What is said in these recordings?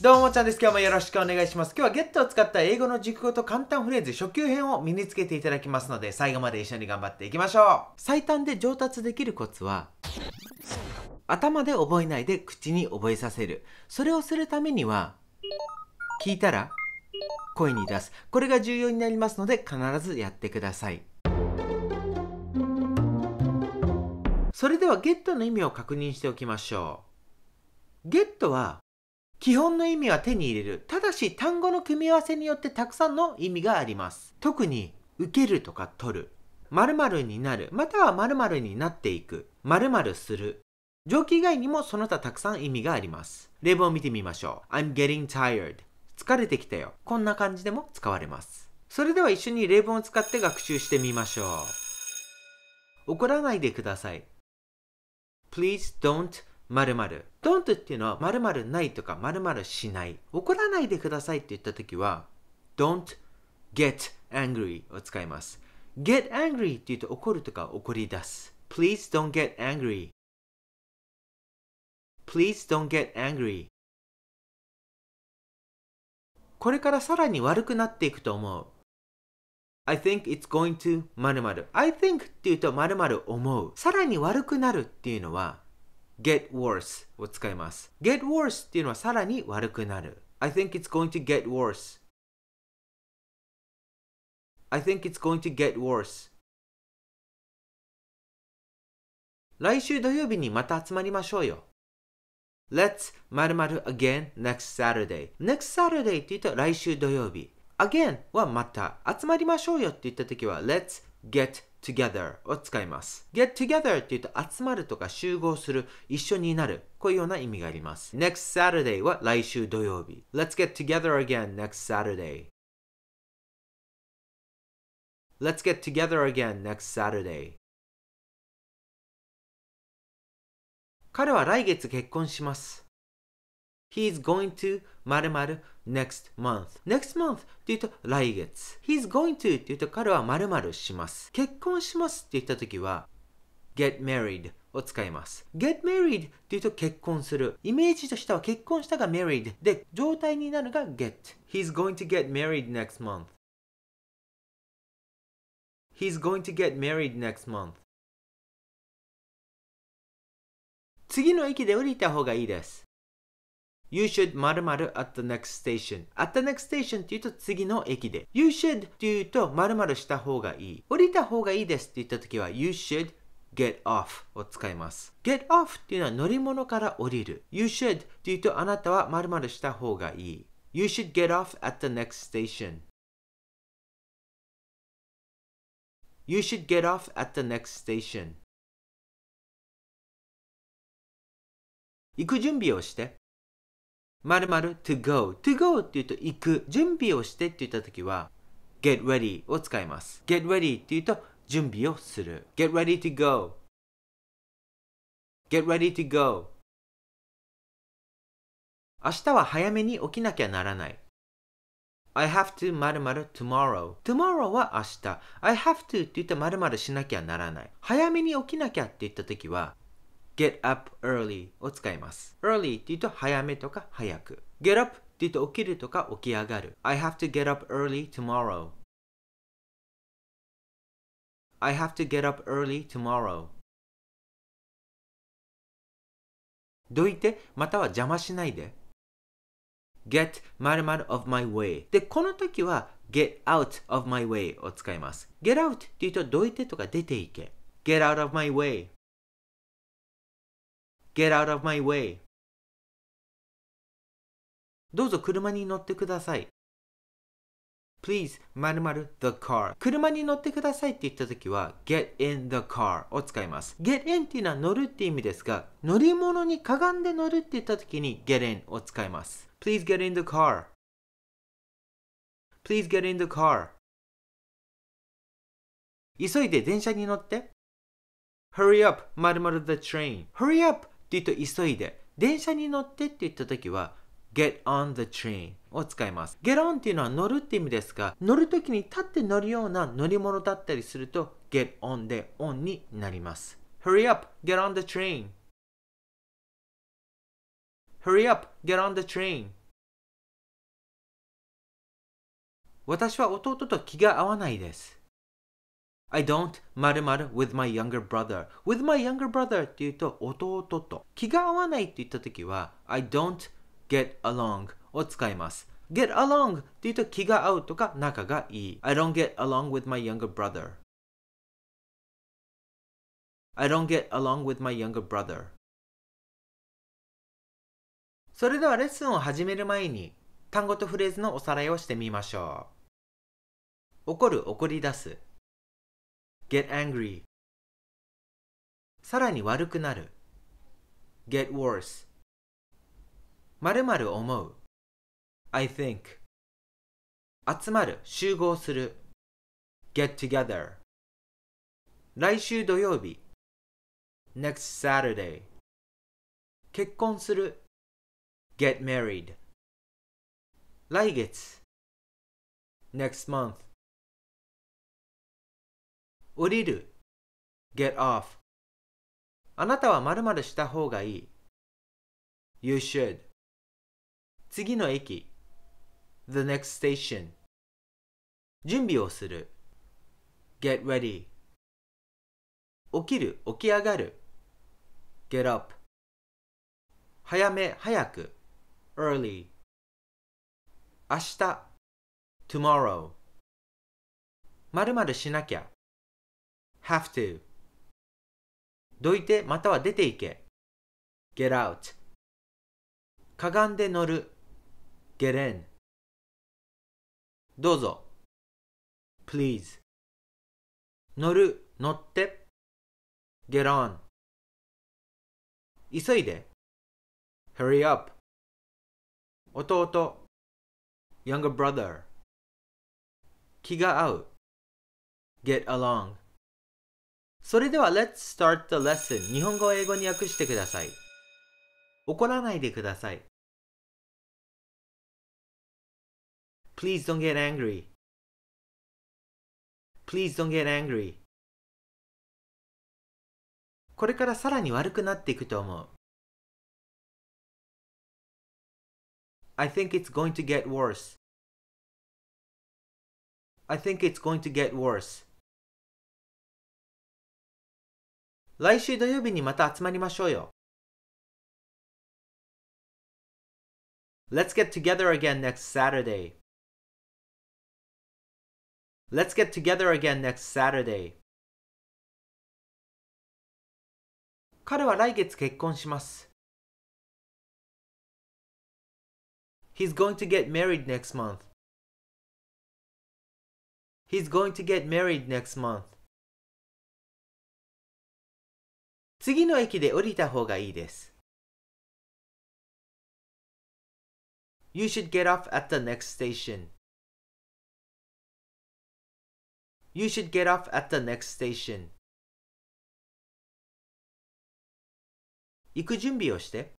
どうもちゃんです。今日もよろしくお願いします。今日はゲットを使った英語の熟語と簡単フレーズ初級編を身につけていただきますので、最後まで一緒に頑張っていきましょう。最短で上達できるコツは、頭で覚えないで口に覚えさせる。それをするためには、聞いたら声に出す。これが重要になりますので、必ずやってください。それでは get の意味を確認しておきましょう。get は基本の意味は手に入れる。ただし単語の組み合わせによってたくさんの意味があります。特に受けるとか取る。〇〇になる。または〇〇になっていく。〇〇する。上記以外にもその他たくさん意味があります。例文を見てみましょう。I'm getting tired. 疲れてきたよ。こんな感じでも使われます。それでは一緒に例文を使って学習してみましょう。怒らないでください。please don't 〇〇 don't っていうのは〇〇ないとか〇〇しない怒らないでくださいって言った時は don't get angry を使います get angry って言うと怒るとか怒り出す please don't get angry please don't get angry これからさらに悪くなっていくと思う I think it's going to 〇〇 I think っていうと〇〇思う。さらに悪くなるっていうのは get worse を使います。get worse っていうのはさらに悪くなる。I think it's going to get worse. I think it's going to get worse. 来週土曜日にまた集まりましょうよ。Let's 〇〇 again next Saturday. Next Saturday って言うと来週土曜日。again はまた集まりましょうよって言った時は let's get together を使います。get together って言うと集まるとか集合する、一緒になる、こういうような意味があります。next Saturday は来週土曜日。let's get together again next Saturday。Let's get together again next Saturday. 彼は来月結婚します。He's going to 〇〇 next month. next month って言うと来月。He's going to って言うと彼は〇〇します。結婚しますって言った時は get married を使います。get married っていうと結婚する。イメージとしては結婚したが married で状態になるが get。He's going to get married next month. He's going to get married next month. 次の駅で降りた方がいいです。You should 〇〇 at the next station. at the next station って言うと次の駅で。You should って言うと〇〇した方がいい。降りた方がいいですって言った時は You should get off を使います。get off っていうのは乗り物から降りる。You should って言うとあなたは〇〇した方がいい。You should get off at the next station. You should get off at the next station. 行く準備をして。まるまる to go to go っていうと行く準備をしてって言った時は get ready を使います get ready っていうと準備をする get ready to go get ready to go 明日は早めに起きなきゃならない I have to まるまる tomorrow tomorrow は明日 I have to って言ったまるまるしなきゃならない早めに起きなきゃって言った時は get up early を使います。early って言うと早めとか早く。get up って言うと起きるとか起き上がる。I have to get up early tomorrow. I have to get up early tomorrow. どいて、または邪魔しないで。get ま〇 of my way で、この時は get out of my way を使います。get out って言うとどいてとか出ていけ。get out of my way Get out of my way どうぞ車に乗ってください Please 〇〇 the car 車に乗ってくださいって言った時は get in the car を使います get in っていうのは乗るって意味ですが乗り物にかがんで乗るって言った時に get in を使います Please get in the car Please get in the car 急いで電車に乗って Hurry up 〇〇 the train Hurry up ていうと急いで。電車に乗ってって言った時は get on the train を使います。get on っていうのは乗るって意味ですが、乗る時に立って乗るような乗り物だったりすると get on で on になります。Hurry up, get on the train. Hurry up, get on the train. 私は弟と気が合わないです。I don't 〇〇 with my younger brother with my younger brother って言うと弟と気が合わないって言った時は I don't get along を使います get along って言うと気が合うとか仲がいい I don't get along with my younger brother I don't get along with my younger brother それではレッスンを始める前に単語とフレーズのおさらいをしてみましょう怒る怒り出す get angry さらに悪くなる get worse まるまる思う I think 集まる集合する get together 来週土曜日 next Saturday 結婚する get married 来月 next month 降りる get off あなたは〇〇した方がいい You should 次の駅 The next station 準備をする Get ready 起きる起き上がる Get up 早め早く Early 明日 Tomorrow まるまるしなきゃ have to どいてまたは出ていけ get out かがんで乗る get in どうぞ please 乗る乗って get on 急いで hurry up 弟 younger brother 気が合う get along それでは Let's start the lesson 日本語を英語に訳してください怒らないでください Please don't get angry Please don't get angry これからさらに悪くなっていくと思う I think it's going to get worse I think it's going to get worse 来週土曜日にまた集まりましょうよ。Let's get together again next Saturday. Let's get together again next Saturday. 彼は来月結婚します。He's going to get married next month. He's going to get married next month. 次の駅で降りた方がいいです。You should get off at the next station. You should get off at the next station. 行く準備をして。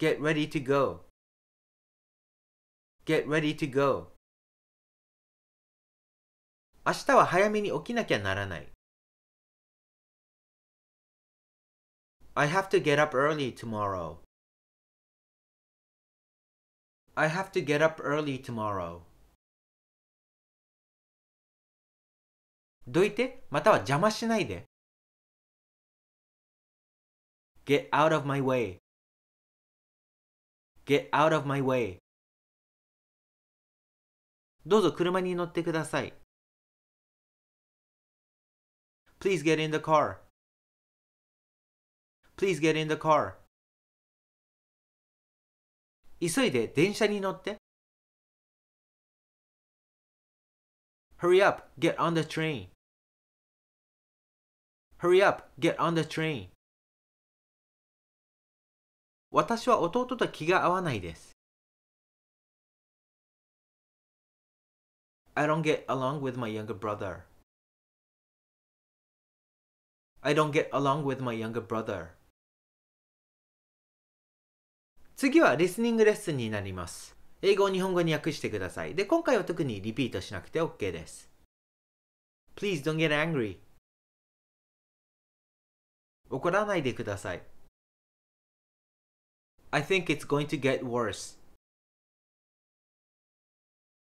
Get ready to go. Get ready to go. 明日は早めに起きなきゃならない。I have to get up early tomorrow. I have to get up early tomorrow. どいて、または邪魔しないで。Get out of my way. Get out of my way. どうぞ車に乗ってください。Please get in the car. Please get in the car. 急いで電車に乗って。Hurry up, get on the train. Hurry up, get on the train. 私は弟と気が合わないです。I don't get along with my younger brother. I don't get along with my younger brother. 次はリスニングレッスンになります。英語を日本語に訳してください。で、今回は特にリピートしなくて OK です。Please don't get angry. 怒らないでください。I think it's going to get worse.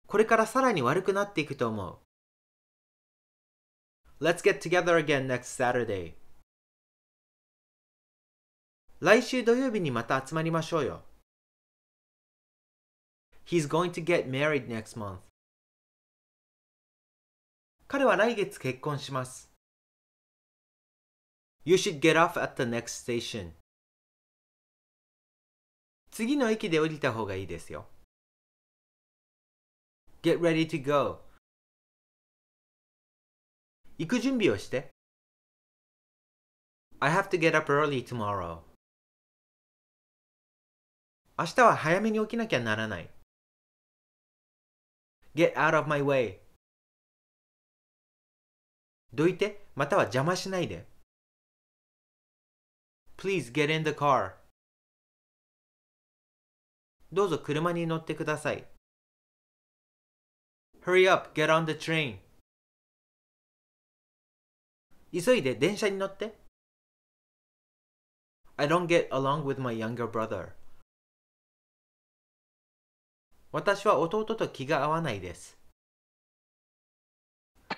これからさらに悪くなっていくと思う。Let's get together again next Saturday. 来週土曜日にまた集まりましょうよ。He's going to get married next month. 彼は来月結婚します。You should get off at the next station. 次の駅で降りた方がいいですよ。Get ready to go. 行く準備をして。I have to get up early tomorrow. 明日は早めに起きなきゃならない。Get out of my way. どいて、または邪魔しないで。Please get in the car. どうぞ車に乗ってください。Hurry up, get on the train. 急いで電車に乗って。I don't get along with my younger brother. 私は弟と気が合わないです。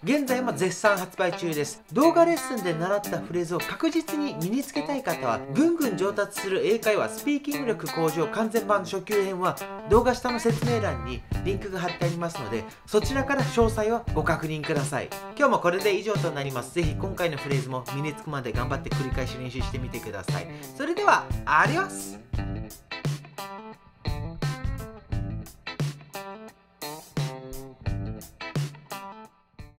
現在も絶賛発売中です動画レッスンで習ったフレーズを確実に身につけたい方はぐんぐん上達する英会話スピーキング力向上完全版初級編は動画下の説明欄にリンクが貼ってありますのでそちらから詳細をご確認ください今日もこれで以上となります是非今回のフレーズも身につくまで頑張って繰り返し練習してみてくださいそれではアディオス